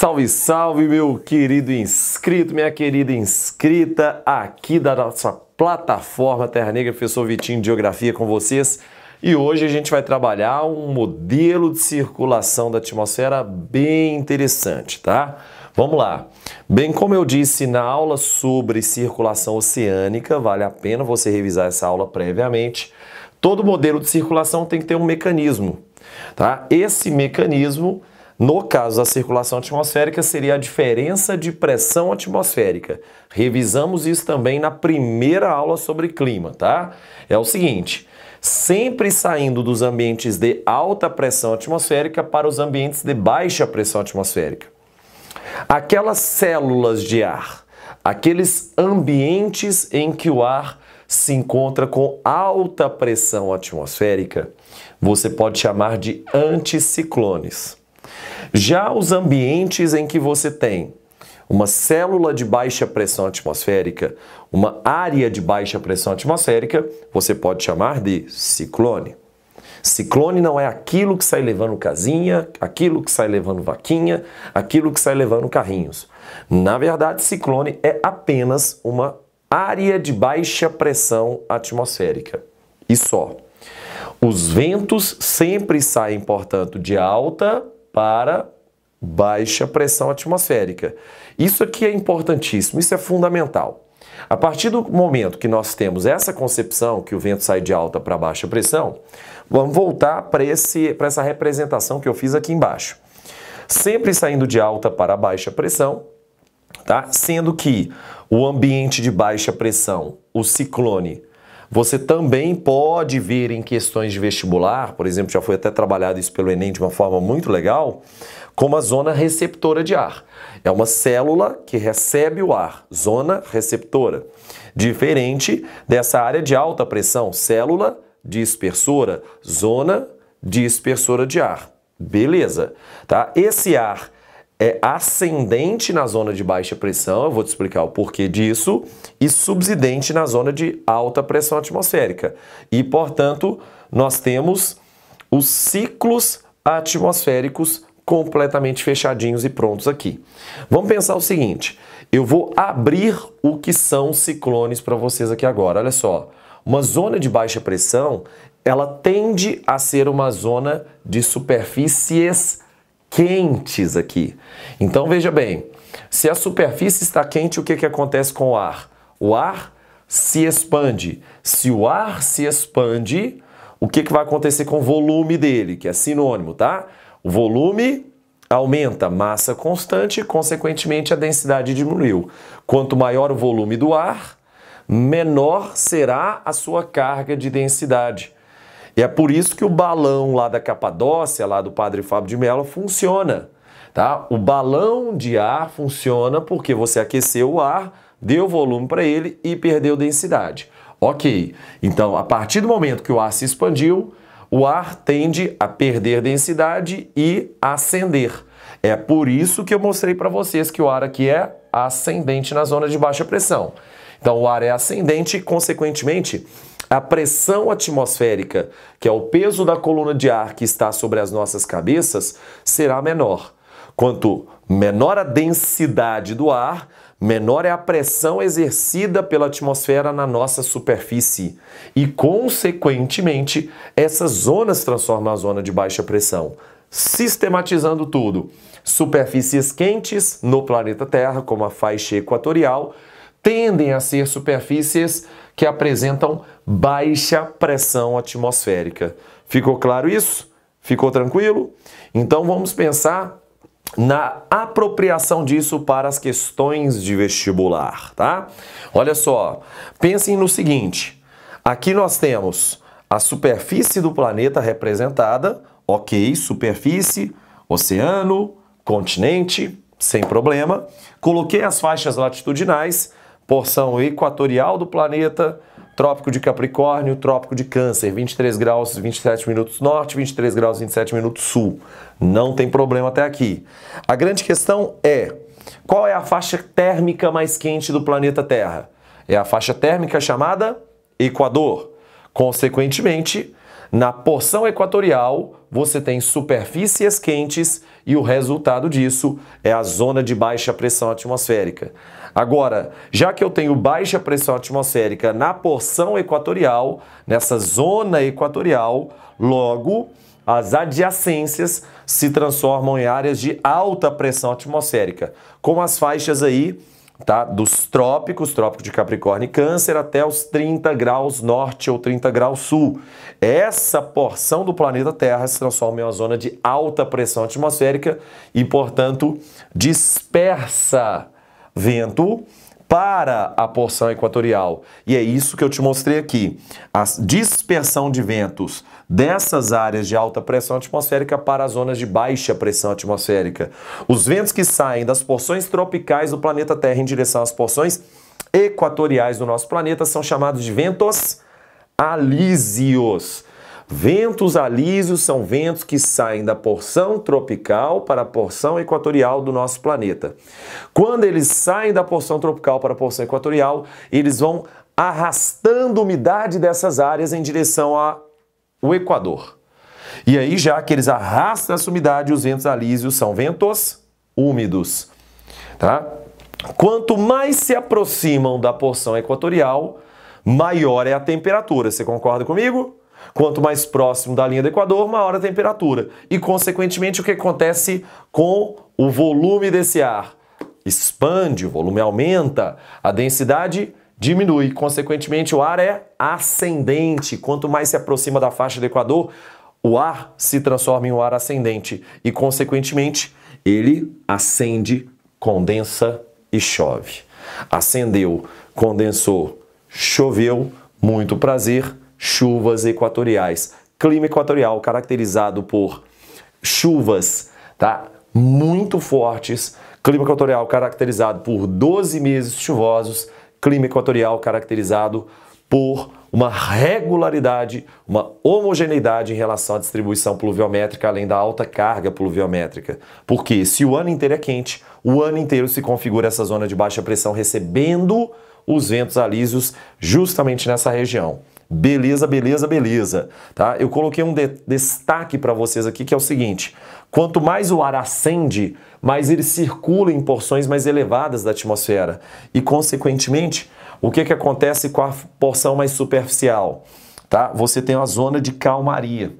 Salve, salve, meu querido inscrito, minha querida inscrita aqui da nossa plataforma Terra Negra, professor Vitinho de Geografia com vocês. E hoje a gente vai trabalhar um modelo de circulação da atmosfera bem interessante, tá? Vamos lá. Bem, como eu disse na aula sobre circulação oceânica, vale a pena você revisar essa aula previamente. Todo modelo de circulação tem que ter um mecanismo, tá? Esse mecanismo no caso da circulação atmosférica, seria a diferença de pressão atmosférica. Revisamos isso também na primeira aula sobre clima, tá? É o seguinte: sempre saindo dos ambientes de alta pressão atmosférica para os ambientes de baixa pressão atmosférica. Aquelas células de ar, aqueles ambientes em que o ar se encontra com alta pressão atmosférica, você pode chamar de anticiclones. Já os ambientes em que você tem uma célula de baixa pressão atmosférica, uma área de baixa pressão atmosférica, você pode chamar de ciclone. Ciclone não é aquilo que sai levando casinha, aquilo que sai levando vaquinha, aquilo que sai levando carrinhos. Na verdade, ciclone é apenas uma área de baixa pressão atmosférica. E só. Os ventos sempre saem, portanto, de alta para baixa pressão atmosférica. Isso aqui é importantíssimo, isso é fundamental. A partir do momento que nós temos essa concepção que o vento sai de alta para baixa pressão, vamos voltar para essa representação que eu fiz aqui embaixo. Sempre saindo de alta para baixa pressão, tá? sendo que o ambiente de baixa pressão, o ciclone, você também pode ver em questões de vestibular, por exemplo, já foi até trabalhado isso pelo Enem de uma forma muito legal, como a zona receptora de ar. É uma célula que recebe o ar, zona receptora. Diferente dessa área de alta pressão, célula dispersora, zona dispersora de ar. Beleza, tá? Esse ar é ascendente na zona de baixa pressão, eu vou te explicar o porquê disso, e subsidente na zona de alta pressão atmosférica. E, portanto, nós temos os ciclos atmosféricos completamente fechadinhos e prontos aqui. Vamos pensar o seguinte, eu vou abrir o que são ciclones para vocês aqui agora. Olha só, uma zona de baixa pressão, ela tende a ser uma zona de superfícies quentes aqui. Então veja bem, se a superfície está quente, o que, que acontece com o ar? O ar se expande. Se o ar se expande, o que, que vai acontecer com o volume dele, que é sinônimo, tá? O volume aumenta, massa constante, consequentemente a densidade diminuiu. Quanto maior o volume do ar, menor será a sua carga de densidade. E é por isso que o balão lá da Capadócia, lá do Padre Fábio de Mello, funciona. Tá? O balão de ar funciona porque você aqueceu o ar, deu volume para ele e perdeu densidade. Ok, então a partir do momento que o ar se expandiu, o ar tende a perder densidade e ascender. É por isso que eu mostrei para vocês que o ar aqui é ascendente na zona de baixa pressão. Então o ar é ascendente, consequentemente, a pressão atmosférica, que é o peso da coluna de ar que está sobre as nossas cabeças, será menor. Quanto menor a densidade do ar, menor é a pressão exercida pela atmosfera na nossa superfície. E, consequentemente, essas zonas transformam a zona de baixa pressão. Sistematizando tudo: superfícies quentes no planeta Terra, como a faixa equatorial, tendem a ser superfícies que apresentam baixa pressão atmosférica. Ficou claro isso? Ficou tranquilo? Então vamos pensar na apropriação disso para as questões de vestibular, tá? Olha só, pensem no seguinte: aqui nós temos a superfície do planeta representada, ok, superfície, oceano, continente, sem problema. Coloquei as faixas latitudinais porção equatorial do planeta, Trópico de Capricórnio, Trópico de Câncer, 23 graus 27 minutos norte, 23 graus 27 minutos sul. Não tem problema até aqui. A grande questão é qual é a faixa térmica mais quente do planeta Terra? É a faixa térmica chamada Equador. Consequentemente, na porção equatorial, você tem superfícies quentes e o resultado disso é a zona de baixa pressão atmosférica. Agora, já que eu tenho baixa pressão atmosférica na porção equatorial, nessa zona equatorial, logo as adjacências se transformam em áreas de alta pressão atmosférica, como as faixas aí tá? Dos trópicos, trópico de Capricórnio e Câncer, até os 30 graus norte ou 30 graus sul. Essa porção do planeta Terra se transforma em uma zona de alta pressão atmosférica e, portanto, dispersa vento para a porção equatorial. E é isso que eu te mostrei aqui. A dispersão de ventos dessas áreas de alta pressão atmosférica para as zonas de baixa pressão atmosférica. Os ventos que saem das porções tropicais do planeta Terra em direção às porções equatoriais do nosso planeta são chamados de ventos alísios. Ventos alísios são ventos que saem da porção tropical para a porção equatorial do nosso planeta. Quando eles saem da porção tropical para a porção equatorial, eles vão arrastando umidade dessas áreas em direção ao Equador. E aí, já que eles arrastam essa umidade, os ventos alísios são ventos úmidos. Tá? Quanto mais se aproximam da porção equatorial, maior é a temperatura. Você concorda comigo? Quanto mais próximo da linha do Equador, maior a temperatura. E, consequentemente, o que acontece com o volume desse ar? Expande, o volume aumenta, a densidade diminui. Consequentemente, o ar é ascendente. Quanto mais se aproxima da faixa do Equador, o ar se transforma em um ar ascendente. E, consequentemente, ele acende, condensa e chove. Acendeu, condensou, choveu, muito prazer chuvas equatoriais. Clima equatorial caracterizado por chuvas, tá? Muito fortes. Clima equatorial caracterizado por 12 meses chuvosos. Clima equatorial caracterizado por uma regularidade, uma homogeneidade em relação à distribuição pluviométrica, além da alta carga pluviométrica. Porque se o ano inteiro é quente, o ano inteiro se configura essa zona de baixa pressão recebendo os ventos alísios justamente nessa região. Beleza, beleza, beleza. Tá? Eu coloquei um de destaque para vocês aqui que é o seguinte: quanto mais o ar acende, mais ele circula em porções mais elevadas da atmosfera. E, consequentemente, o que, que acontece com a porção mais superficial? Tá? Você tem uma zona de calmaria.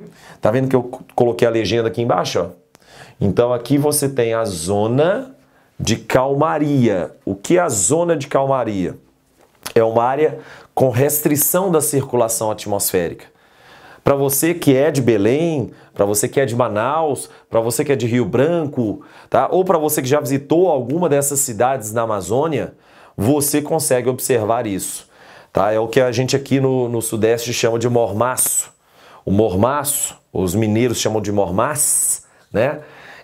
Tá vendo que eu coloquei a legenda aqui embaixo? Ó? Então, aqui você tem a zona de calmaria. O que é a zona de calmaria? é uma área com restrição da circulação atmosférica. Para você que é de Belém, para você que é de Manaus, para você que é de Rio Branco, tá? ou para você que já visitou alguma dessas cidades na Amazônia, você consegue observar isso. Tá? É o que a gente aqui no, no Sudeste chama de mormaço. O mormaço, os mineiros chamam de mormaço, né?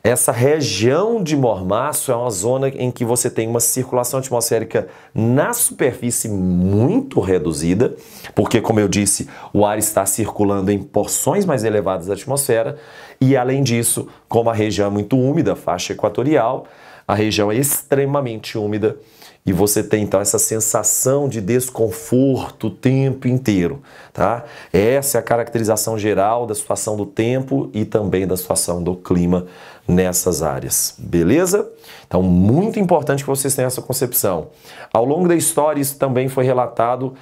Essa região de mormaço é uma zona em que você tem uma circulação atmosférica na superfície muito reduzida, porque, como eu disse, o ar está circulando em porções mais elevadas da atmosfera, e além disso, como a região é muito úmida, faixa equatorial, a região é extremamente úmida e você tem então essa sensação de desconforto o tempo inteiro, tá? Essa é a caracterização geral da situação do tempo e também da situação do clima nessas áreas, beleza? Então, muito importante que vocês tenham essa concepção. Ao longo da história, isso também foi relatado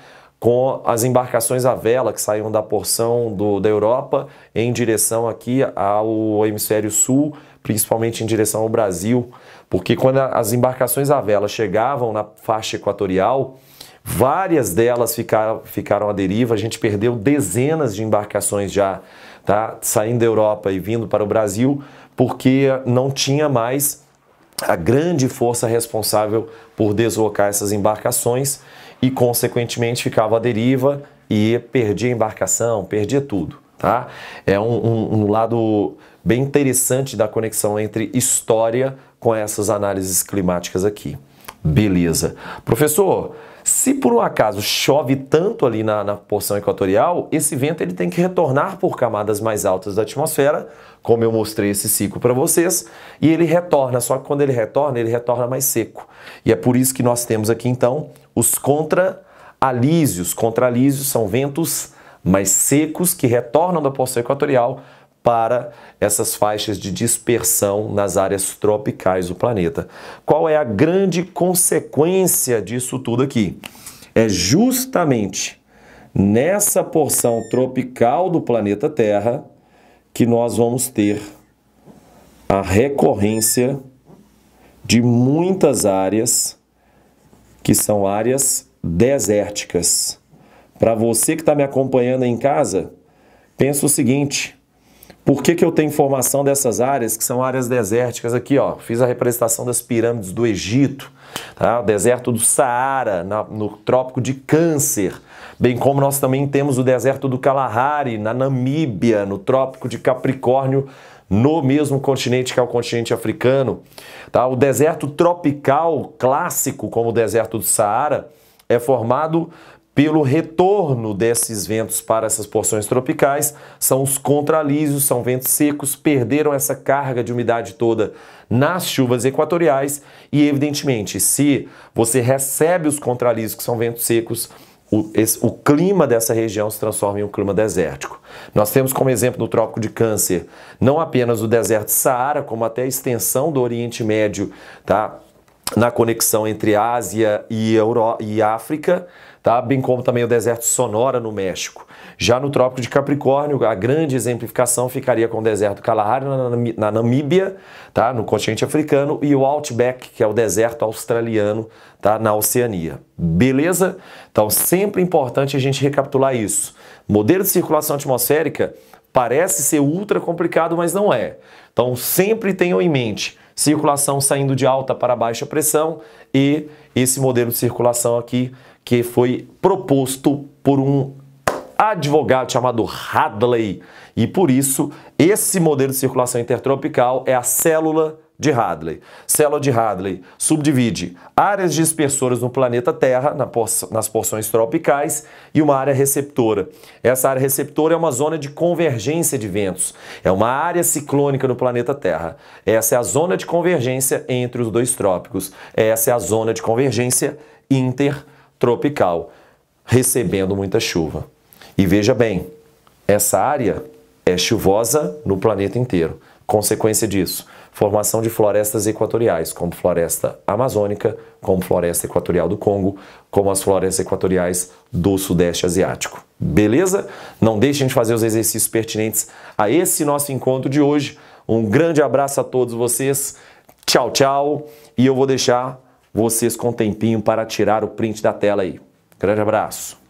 com as embarcações à vela que saíam da porção do, da Europa em direção aqui ao hemisfério sul, principalmente em direção ao Brasil, porque quando as embarcações à vela chegavam na faixa equatorial, várias delas ficaram, ficaram à deriva, a gente perdeu dezenas de embarcações já, tá? Saindo da Europa e vindo para o Brasil, porque não tinha mais a grande força responsável por deslocar essas embarcações e, consequentemente, ficava à deriva e perdia embarcação, perdia tudo. Tá? É um, um, um lado bem interessante da conexão entre história com essas análises climáticas aqui. Beleza. Professor, se por um acaso chove tanto ali na, na, porção equatorial, esse vento ele tem que retornar por camadas mais altas da atmosfera, como eu mostrei esse ciclo para vocês, e ele retorna, só que quando ele retorna, ele retorna mais seco. E é por isso que nós temos aqui então os contra-alísios. Contra-alísios são ventos mais secos que retornam da porção equatorial para essas faixas de dispersão nas áreas tropicais do planeta. Qual é a grande consequência disso tudo aqui? É justamente nessa porção tropical do planeta Terra que nós vamos ter a recorrência de muitas áreas que são áreas desérticas. Para você que está me acompanhando em casa, pensa o seguinte: por que, que eu tenho informação dessas áreas, que são áreas desérticas aqui, ó? Fiz a representação das pirâmides do Egito, tá? deserto do Saara, na, no Trópico de Câncer, bem como nós também temos o deserto do Kalahari, na Namíbia, no Trópico de Capricórnio, no mesmo continente que é o continente africano. Tá? O deserto tropical clássico, como o deserto do Saara, é formado pelo retorno desses ventos para essas porções tropicais, são os contralísios, são ventos secos, perderam essa carga de umidade toda nas chuvas equatoriais e, evidentemente, se você recebe os contralísios, que são ventos secos, o, esse, o, clima dessa região se transforma em um clima desértico. Nós temos como exemplo no Trópico de Câncer não apenas o deserto Saara, como até a extensão do Oriente Médio, tá? na conexão entre Ásia e, Euro e África, tá? bem como também o deserto Sonora no México. Já no Trópico de Capricórnio, a grande exemplificação ficaria com o deserto Kalahari na, Namíbia, tá? no continente africano, e o Outback, que é o deserto australiano tá? na Oceania. Beleza? Então, sempre importante a gente recapitular isso. Modelo de circulação atmosférica parece ser ultra complicado, mas não é. Então, sempre tenham em mente circulação saindo de alta para baixa pressão e esse modelo de circulação aqui que foi proposto por um advogado chamado Hadley. E por isso, esse modelo de circulação intertropical é a célula de Hadley. Célula de Hadley subdivide áreas dispersoras no planeta Terra, nas porções tropicais, e uma área receptora. Essa área receptora é uma zona de convergência de ventos, é uma área ciclônica no planeta Terra. Essa é a zona de convergência entre os dois trópicos, essa é a zona de convergência intertropical tropical, recebendo muita chuva. E veja bem, essa área é chuvosa no planeta inteiro. Consequência disso, formação de florestas equatoriais, como floresta amazônica, como floresta equatorial do Congo, como as florestas equatoriais do Sudeste Asiático. Beleza? Não deixem de fazer os exercícios pertinentes a esse nosso encontro de hoje. Um grande abraço a todos vocês. Tchau, tchau. E eu vou deixar vocês com tempinho para tirar o print da tela aí. Grande abraço.